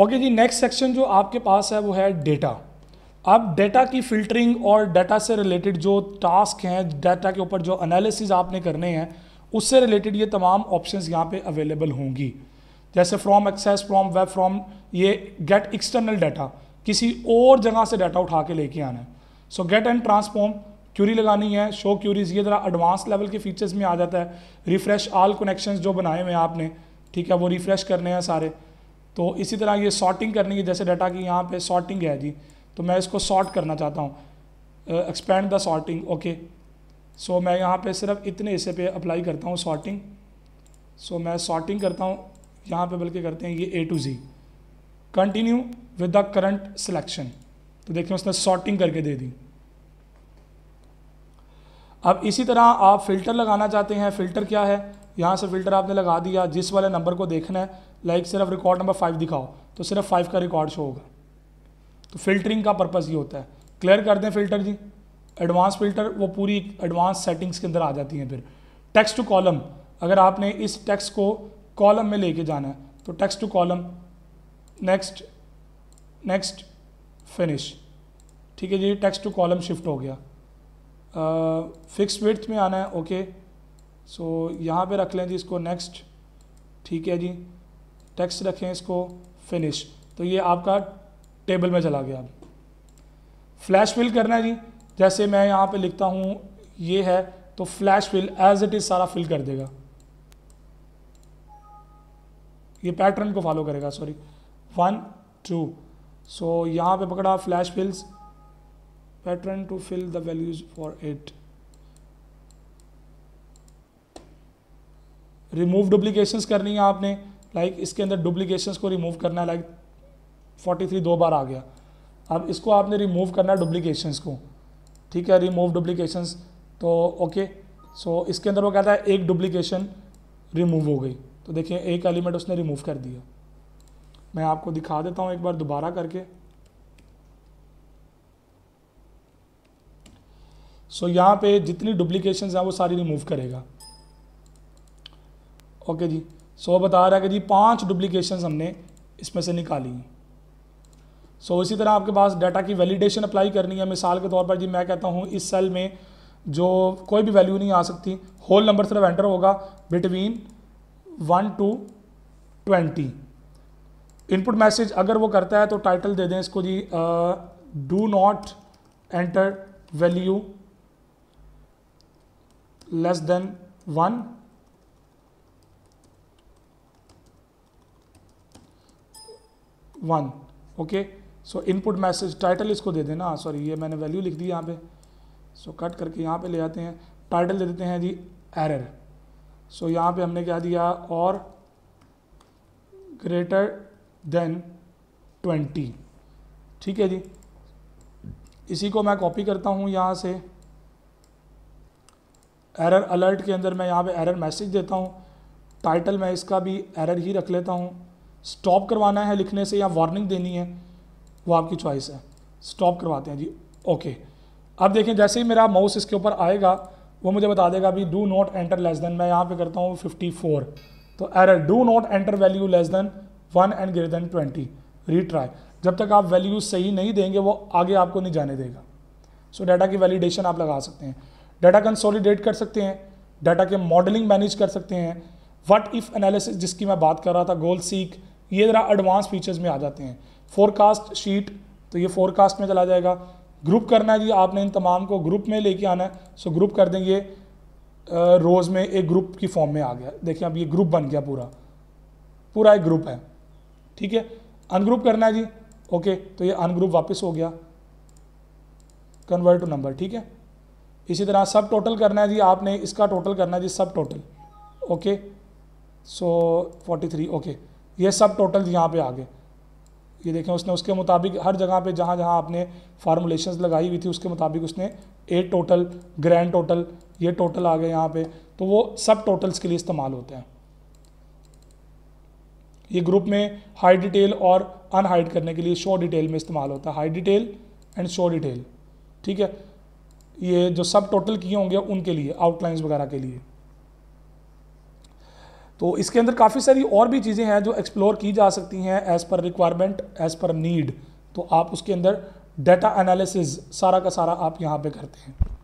Okay जी next section जो आपके पास है वो है डेटा अब डेटा की फिल्टरिंग और डेटा से रिलेटेड जो टास्क हैं डाटा के ऊपर जो एनालिसिस आपने करने हैं उससे रिलेटेड ये तमाम ऑप्शंस यहाँ पे अवेलेबल होंगी जैसे from access from web from ये गेट एक्सटर्नल डाटा किसी और जगह से डाटा उठा के लेके आना है so get and transform query लगानी है शो क्यूरीज ये ज़रा एडवांस लेवल के फीचर्स में आ जाता है रिफ्रेश आल कनेक्शंस जो बनाए हुए हैं आपने ठीक है वो रिफ्रेश करने हैं सारे तो इसी तरह ये सॉर्टिंग करने की जैसे डाटा की यहाँ पे सॉर्टिंग है जी तो मैं इसको सॉर्ट करना चाहता हूँ expand the sorting okay so मैं यहाँ पे सिर्फ इतने हिस्से पे अप्लाई करता हूँ सॉर्टिंग सो मैं सॉर्टिंग करता हूँ यहाँ पे बल्कि करते हैं ये A to Z continue with the current selection तो देखिए उसने सॉर्टिंग करके दे दी अब इसी तरह आप फिल्टर लगाना चाहते हैं फिल्टर क्या है यहाँ से फिल्टर आपने लगा दिया जिस वाले नंबर को देखना है लाइक सिर्फ रिकॉर्ड नंबर फाइव दिखाओ तो सिर्फ फाइव का रिकॉर्ड शो होगा तो फिल्टरिंग का पर्पज़ ये होता है क्लियर कर दें फिल्टर जी एडवांस फिल्टर वो पूरी एडवांस सेटिंग्स के अंदर आ जाती हैं फिर टेक्स्ट टू कॉलम अगर आपने इस टेक्स्ट को कॉलम में लेके जाना है तो text to column next next finish ठीक है जी टेक्स्ट टू कॉलम शिफ्ट हो गया फिक्स uh, विथ में आना है ओके okay. सो यहाँ पे रख लें जी इसको नेक्स्ट ठीक है जी टेक्स्ट रखें इसको फिनिश तो ये आपका टेबल में चला गया फ्लैश फिल करना है जी जैसे मैं यहाँ पे लिखता हूँ ये है तो flash fill as it is सारा फिल कर देगा ये पैटर्न को फॉलो करेगा सॉरी वन टू सो यहाँ पे पकड़ा flash fills pattern to fill the values for it remove duplication करनी है आपने लाइक like इसके अंदर डुप्लीकेशन को रिमूव करना है लाइक फोर्टी थ्री दो बार आ गया अब इसको आपने रिमूव करना है डुप्लीकेशन को ठीक है रिमूव डुप्लीकेशन तो ओके सो so, इसके अंदर वो कहता है एक डुप्लीकेशन रिमूव हो गई तो देखिए एक एलिमेंट उसने रिमूव कर दिया मैं आपको दिखा देता हूँ एक बार दोबारा करके सो so, यहाँ पे जितनी डुप्लीकेशन हैं वो सारी रिमूव करेगा ओके जी सो बता रहा है कि जी पांच डुप्लीकेशन हमने इसमें से निकाली हैं सो so, इसी तरह आपके पास डाटा की वैलिडेशन अप्लाई करनी है मिसाल के तौर पर जी मैं कहता हूँ इस सेल में जो कोई भी वैल्यू नहीं आ सकती होल नंबर सिर्फ एंटर होगा between one two twenty input message अगर वो करता है तो टाइटल दे दें इसको जी do not enter value less than one one okay so input message title इसको दे देना सॉरी ah, ये मैंने वैल्यू लिख दी यहाँ पे सो so, कट करके यहाँ पे ले आते हैं टाइटल दे देते हैं जी एरर सो so, यहाँ पे हमने क्या दिया और ग्रेटर देन ट्वेंटी ठीक है जी इसी को मैं कॉपी करता हूँ यहाँ से एरर अलर्ट के अंदर मैं यहाँ पे एरर मैसेज देता हूँ टाइटल मैं इसका भी एरर ही रख लेता हूँ स्टॉप करवाना है लिखने से या वार्निंग देनी है वो आपकी चॉइस है स्टॉप करवाते हैं जी ओके अब देखें जैसे ही मेरा माउस इसके ऊपर आएगा वो मुझे बता देगा अभी do not enter less than मैं यहाँ पे करता हूँ 54 तो error do not enter value less than one and greater than re retry जब तक आप वैल्यू सही नहीं देंगे वो आगे आपको नहीं जाने देगा सो so, डाटा की वैलिडेशन आप लगा सकते हैं डाटा कंसोलिडेट कर सकते हैं डाटा के मॉडलिंग मैनेज कर सकते हैं वट इफ़ एनालिसिस जिसकी मैं बात कर रहा था गोल सीख ये ज़रा एडवांस फीचर्स में आ जाते हैं फोरकास्ट शीट तो ये फोरकास्ट में चला जाएगा ग्रुप करना है जी आपने इन तमाम को ग्रुप में लेके आना है सो ग्रुप कर देंगे रोज़ में एक ग्रुप की फॉर्म में आ गया देखिए अब ये ग्रुप बन गया पूरा पूरा एक ग्रुप है ठीक है अनग्रुप करना है जी ओके तो ये अनग्रुप वापस हो गया कन्वर्ट टू नंबर ठीक है इसी तरह सब टोटल करना है जी आपने इसका टोटल करना है जी सब total okay so forty three okay ये सब टोटल यहाँ पे आ गए ये देखें उसने उसके मुताबिक हर जगह पे जहाँ जहाँ आपने फार्मूलेशन लगाई हुई थी उसके मुताबिक उसने ए टोटल ग्रैंड टोटल ये टोटल आ गए यहाँ पे तो वो सब टोटल्स के लिए इस्तेमाल होते हैं ये ग्रुप में हाई डिटेल और अनहाइड करने के लिए शो डिटेल में इस्तेमाल होता है hide detail and show detail ठीक है ये जो सब टोटल किए होंगे उनके लिए आउटलाइंस वगैरह के लिए तो इसके अंदर काफ़ी सारी और भी चीज़ें हैं जो एक्सप्लोर की जा सकती हैं as per requirement as per need तो आप उसके अंदर डाटा एनालिसिस सारा का सारा आप यहाँ पे करते हैं